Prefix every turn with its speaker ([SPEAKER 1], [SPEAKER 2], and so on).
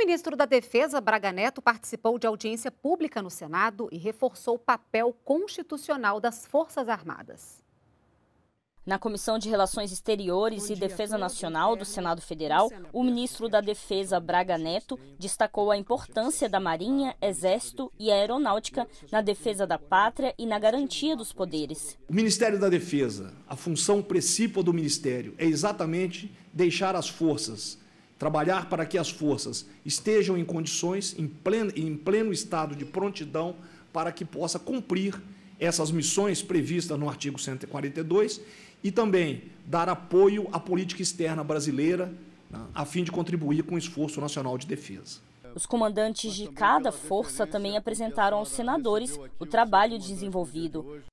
[SPEAKER 1] ministro da Defesa, Braga Neto, participou de audiência pública no Senado e reforçou o papel constitucional das Forças Armadas. Na Comissão
[SPEAKER 2] de Relações Exteriores e Defesa Nacional do é, né? Senado Federal, o ministro da Defesa, Braga Neto, destacou a importância da Marinha, Exército e Aeronáutica na defesa da pátria e na garantia dos poderes.
[SPEAKER 3] O Ministério da Defesa, a função principal do Ministério, é exatamente deixar as forças trabalhar para que as forças estejam em condições, em pleno, em pleno estado de prontidão, para que possa cumprir essas missões previstas no artigo 142 e também dar apoio à política externa brasileira, né, a fim de contribuir com o esforço nacional de defesa.
[SPEAKER 2] Os comandantes de cada força também apresentaram aos senadores o trabalho né, desenvolvido.